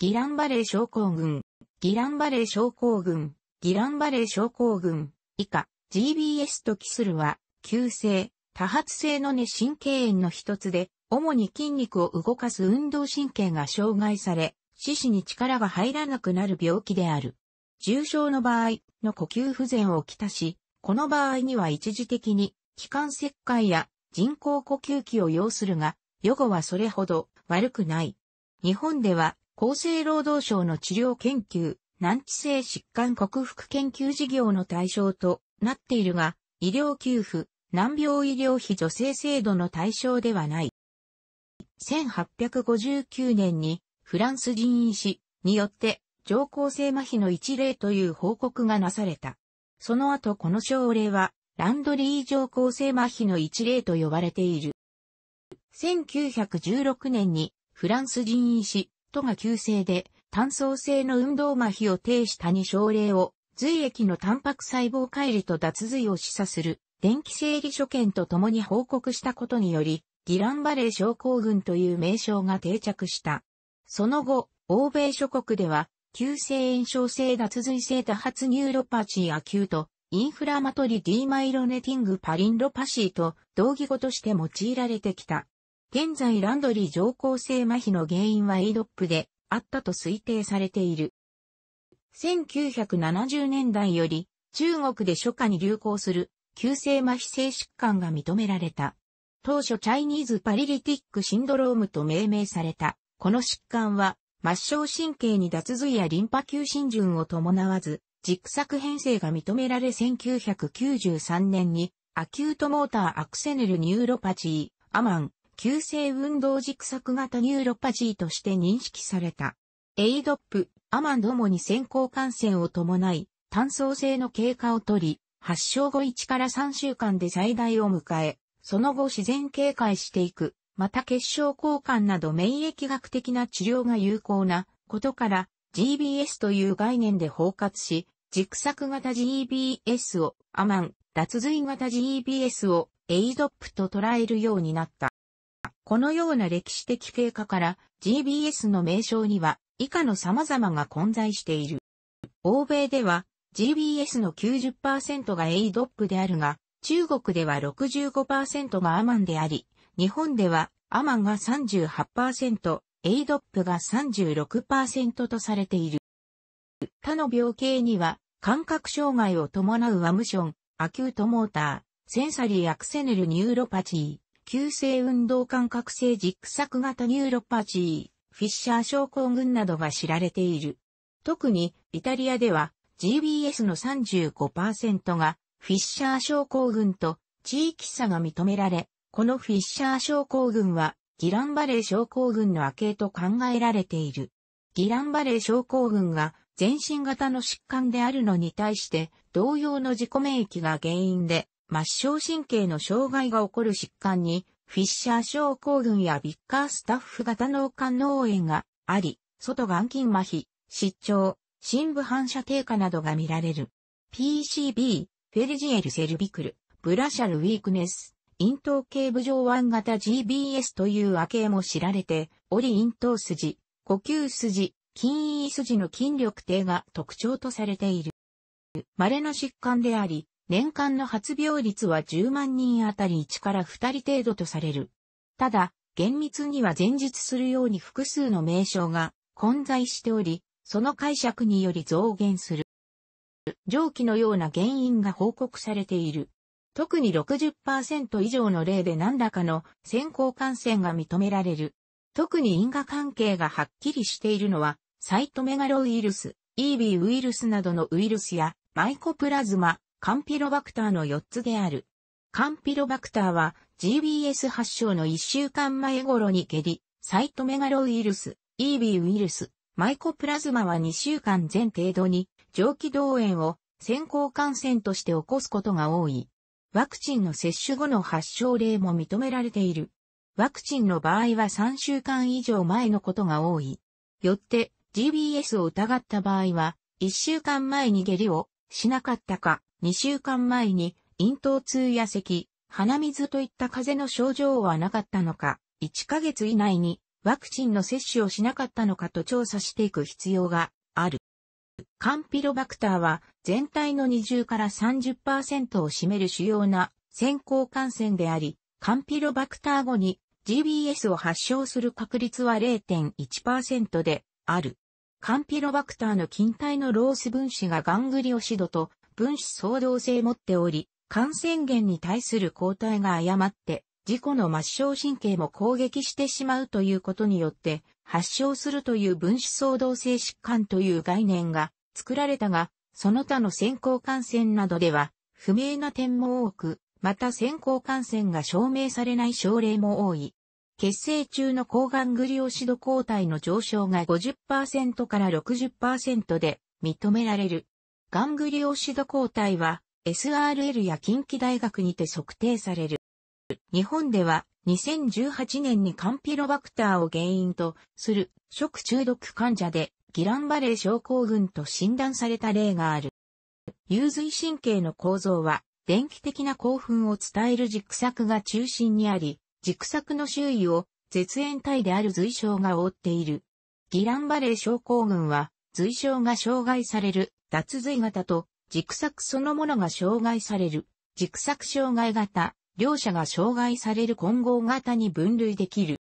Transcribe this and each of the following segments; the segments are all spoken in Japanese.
ギランバレー症候群、ギランバレー症候群、ギランバレー症候群、以下、GBS とキスルは、急性、多発性の熱神経炎の一つで、主に筋肉を動かす運動神経が障害され、四肢に力が入らなくなる病気である。重症の場合の呼吸不全をきたし、この場合には一時的に気管切開や人工呼吸器を要するが、予後はそれほど悪くない。日本では厚生労働省の治療研究、難治性疾患克服研究事業の対象となっているが、医療給付、難病医療費助成制度の対象ではない。1859年にフランス人医師によって上行性麻痺の一例という報告がなされた。その後この症例はランドリー上行性麻痺の一例と呼ばれている。1916年にフランス人医師トが急性で単層性の運動麻痺を呈した2症例を髄液のタンパク細胞乖離と脱髄を示唆する電気生理所見と共に報告したことにより、ギランバレー症候群という名称が定着した。その後、欧米諸国では、急性炎症性脱髄性多発ニューロパチーアキュート、インフラマトリディマイロネティングパリンロパシーと同義語として用いられてきた。現在ランドリー上行性麻痺の原因は a ドップであったと推定されている。1970年代より中国で初夏に流行する急性麻痺性疾患が認められた。当初チャイニーズパリリティックシンドロームと命名された。この疾患は末梢神経に脱髄やリンパ球浸潤を伴わず、軸索編成が認められ1993年にアキュートモーターアクセネルニューロパチー、アマン、急性運動軸索型ニューロパジーとして認識された。エイドップ、アマンどもに先行感染を伴い、単層性の経過をとり、発症後1から3週間で最大を迎え、その後自然警戒していく、また結晶交換など免疫学的な治療が有効なことから GBS という概念で包括し、軸索型 GBS をアマン、脱髄型 GBS をエイドップと捉えるようになった。このような歴史的経過から GBS の名称には以下の様々が混在している。欧米では GBS の90%が ADOP であるが、中国では65%がアマンであり、日本ではアマンが38%、ADOP が36%とされている。他の病形には、感覚障害を伴うアムション、アキュートモーター、センサリーアクセネルニューロパチー、急性運動感覚性ジックサク型ニューロパチー、フィッシャー症候群などが知られている。特に、イタリアでは GBS の35%がフィッシャー症候群と地域差が認められ、このフィッシャー症候群はギランバレー症候群の明けと考えられている。ギランバレー症候群が全身型の疾患であるのに対して同様の自己免疫が原因で末梢神経の障害が起こる疾患に、フィッシャー症候群やビッカースタッフ型脳幹脳炎があり、外眼筋麻痺、失調、深部反射低下などが見られる。PCB、フェリジエルセルビクル、ブラシャルウィークネス、咽頭頸部上腕型 GBS という亜形も知られて、折咽頭筋、呼吸筋、筋胃筋の筋力低が特徴とされている。稀な疾患であり、年間の発病率は10万人あたり1から2人程度とされる。ただ、厳密には前述するように複数の名称が混在しており、その解釈により増減する。上記のような原因が報告されている。特に60%以上の例で何らかの先行感染が認められる。特に因果関係がはっきりしているのは、サイトメガロウイルス、EB ウイルスなどのウイルスやマイコプラズマ、カンピロバクターの4つである。カンピロバクターは GBS 発症の1週間前頃に下痢、サイトメガロウイルス、EB ウイルス、マイコプラズマは2週間前程度に上気動炎を先行感染として起こすことが多い。ワクチンの接種後の発症例も認められている。ワクチンの場合は3週間以上前のことが多い。よって GBS を疑った場合は1週間前に下痢をしなかったか2週間前に、咽頭痛や咳、鼻水といった風邪の症状はなかったのか、1ヶ月以内にワクチンの接種をしなかったのかと調査していく必要がある。カンピロバクターは全体の20から30%を占める主要な先行感染であり、カンピロバクター後に GBS を発症する確率は0.1%である。カンピロバクターの菌体のロース分子がガングリオシドと分子相動性持っており、感染源に対する抗体が誤って、自己の末梢神経も攻撃してしまうということによって、発症するという分子相動性疾患という概念が作られたが、その他の先行感染などでは、不明な点も多く、また先行感染が証明されない症例も多い。血清中の抗ガングリオシド抗体の上昇が50%から60%で認められる。ガングリオシド抗体は SRL や近畿大学にて測定される。日本では2018年にカンピロバクターを原因とする食中毒患者でギランバレー症候群と診断された例がある。有髄神経の構造は電気的な興奮を伝える軸索が中心にあり、軸索の周囲を絶縁体である髄症が覆っている。ギランバレー症候群は随症が障害される、脱髄型と、軸索そのものが障害される、軸索障害型、両者が障害される混合型に分類できる。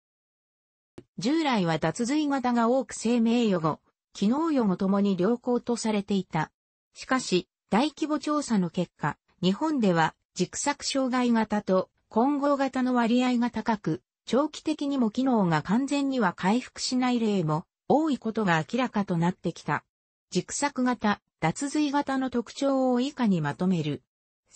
従来は脱髄型が多く生命予後、機能予後ともに良好とされていた。しかし、大規模調査の結果、日本では軸索障害型と混合型の割合が高く、長期的にも機能が完全には回復しない例も多いことが明らかとなってきた。軸索型、脱髄型の特徴を以下にまとめる。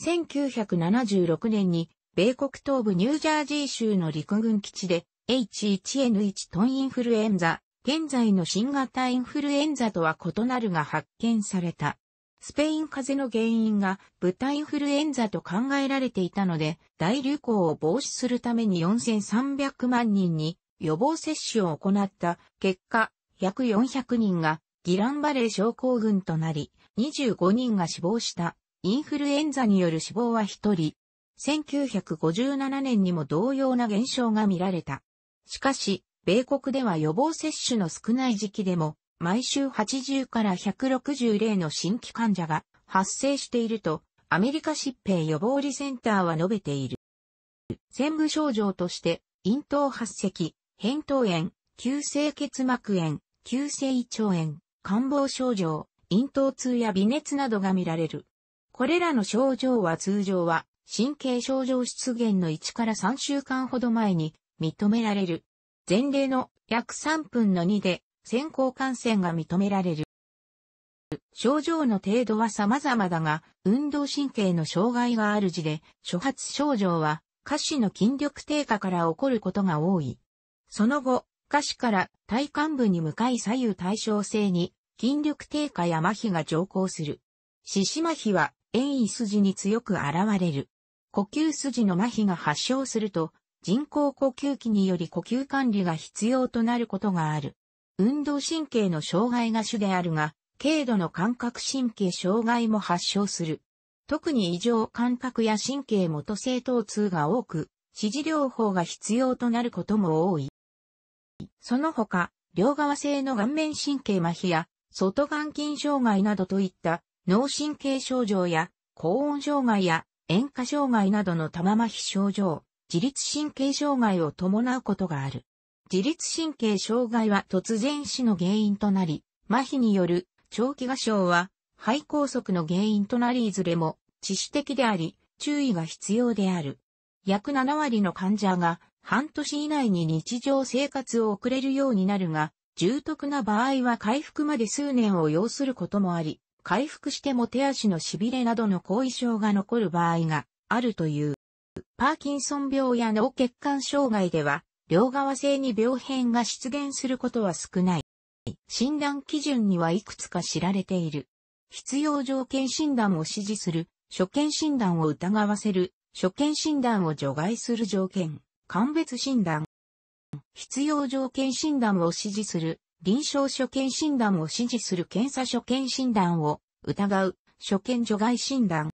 1976年に、米国東部ニュージャージー州の陸軍基地で、H1N1 トンインフルエンザ、現在の新型インフルエンザとは異なるが発見された。スペイン風邪の原因が豚インフルエンザと考えられていたので、大流行を防止するために4300万人に予防接種を行った結果、約400人がギランバレー症候群となり、25人が死亡した。インフルエンザによる死亡は1人。1957年にも同様な現象が見られた。しかし、米国では予防接種の少ない時期でも、毎週80から160例の新規患者が発生していると、アメリカ疾病予防理センターは述べている。専務症状として、咽頭発石、扁桃炎、急性結膜炎、急性胃腸炎、感冒症状、咽頭痛や微熱などが見られる。これらの症状は通常は神経症状出現の1から3週間ほど前に認められる。前例の約3分の2で先行感染が認められる。症状の程度は様々だが、運動神経の障害がある時で、初発症状は下肢の筋力低下から起こることが多い。その後、下肢から体幹部に向かい左右対称性に筋力低下や麻痺が上行する。四肢麻痺は遠位筋に強く現れる。呼吸筋の麻痺が発症すると人工呼吸器により呼吸管理が必要となることがある。運動神経の障害が主であるが、軽度の感覚神経障害も発症する。特に異常感覚や神経元性疼痛が多く、指示療法が必要となることも多い。その他、両側性の顔面神経麻痺や、外眼筋障害などといった脳神経症状や、高温障害や、塩化障害などの玉麻痺症状、自律神経障害を伴うことがある。自律神経障害は突然死の原因となり、麻痺による長期合症は肺梗塞の原因となりいずれも致死的であり、注意が必要である。約7割の患者が半年以内に日常生活を送れるようになるが、重篤な場合は回復まで数年を要することもあり、回復しても手足の痺れなどの後遺症が残る場合があるという。パーキンソン病や脳血管障害では、両側性に病変が出現することは少ない。診断基準にはいくつか知られている。必要条件診断を指示する、所見診断を疑わせる、所見診断を除外する条件。鑑別診断。必要条件診断を指示する、臨床所見診断を指示する検査所見診断を疑う、所見除外診断。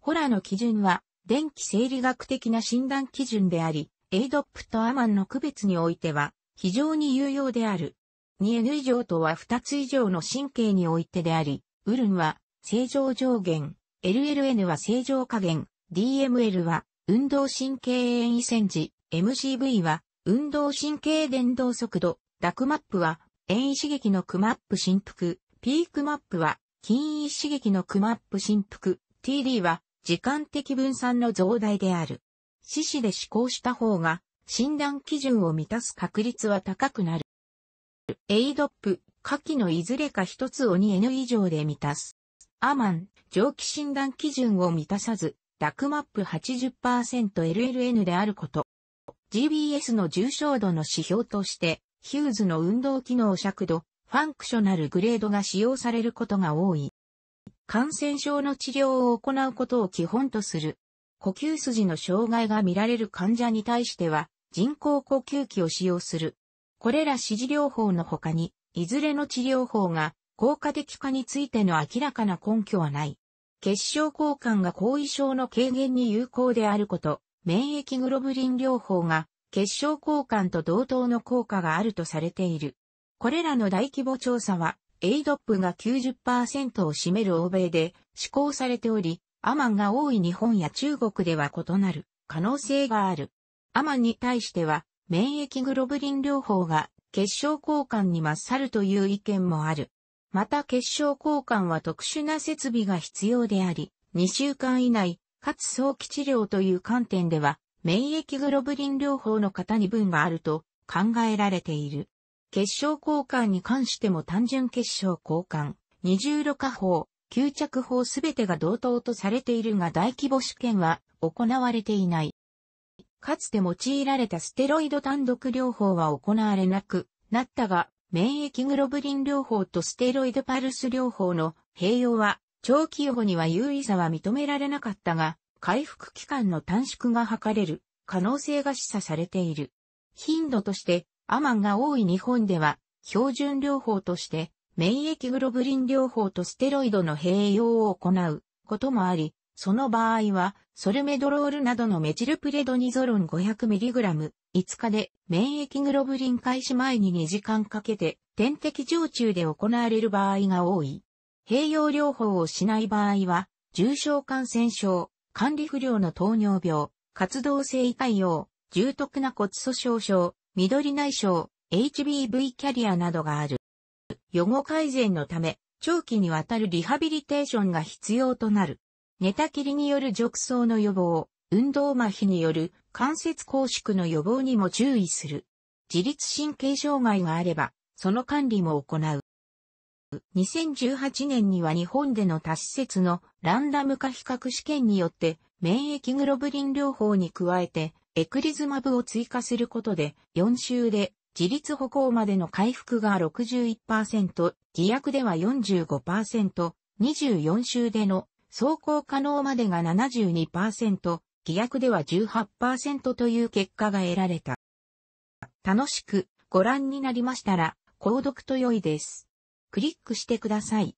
ホラーの基準は、電気生理学的な診断基準であり、エイドップとアマンの区別においては、非常に有用である。2N 以上とは2つ以上の神経においてであり、ウルンは正常上限、LLN は正常下限、DML は運動神経炎異線時、MCV は運動神経伝導速度、ダクマップは遠位刺激のクマップ振幅、ピークマップは近位刺激のクマップ振幅、TD は時間的分散の増大である。四肢で試行した方が診断基準を満たす確率は高くなる。a ドップ、下記のいずれか一つを 2N 以上で満たす。アマン、蒸気診断基準を満たさず、ダクマップ 80%LLN であること。GBS の重症度の指標として、ヒューズの運動機能尺度、ファンクショナルグレードが使用されることが多い。感染症の治療を行うことを基本とする。呼吸筋の障害が見られる患者に対しては、人工呼吸器を使用する。これら指示療法の他に、いずれの治療法が効果的かについての明らかな根拠はない。結晶交換が後遺症の軽減に有効であること、免疫グロブリン療法が結晶交換と同等の効果があるとされている。これらの大規模調査は、ADOP が90%を占める欧米で施行されており、アマンが多い日本や中国では異なる可能性がある。アマンに対しては、免疫グロブリン療法が結晶交換に勝るという意見もある。また結晶交換は特殊な設備が必要であり、2週間以内、かつ早期治療という観点では、免疫グロブリン療法の方に分があると考えられている。結晶交換に関しても単純結晶交換、二重路下法、吸着法すべてが同等とされているが大規模試験は行われていない。かつて用いられたステロイド単独療法は行われなくなったが、免疫グロブリン療法とステロイドパルス療法の併用は長期予後には有意さは認められなかったが、回復期間の短縮が図れる可能性が示唆されている。頻度として、アマンが多い日本では、標準療法として、免疫グロブリン療法とステロイドの併用を行うこともあり、その場合は、ソルメドロールなどのメチルプレドニゾロン 500mg、5日で免疫グロブリン開始前に2時間かけて点滴常駐で行われる場合が多い。併用療法をしない場合は、重症感染症、管理不良の糖尿病、活動性胃潰瘍、重篤な骨粗鬆症、緑内障、HBV キャリアなどがある。予後改善のため、長期にわたるリハビリテーションが必要となる。寝たきりによる褥瘡の予防、運動麻痺による関節拘縮の予防にも注意する。自律神経障害があれば、その管理も行う。2018年には日本での多施設のランダム化比較試験によって免疫グロブリン療法に加えてエクリズマブを追加することで4週で自立歩行までの回復が61%、偽薬では45%、24週での走行可能までが72%、偽薬では18%という結果が得られた。楽しくご覧になりましたら、購読と良いです。クリックしてください。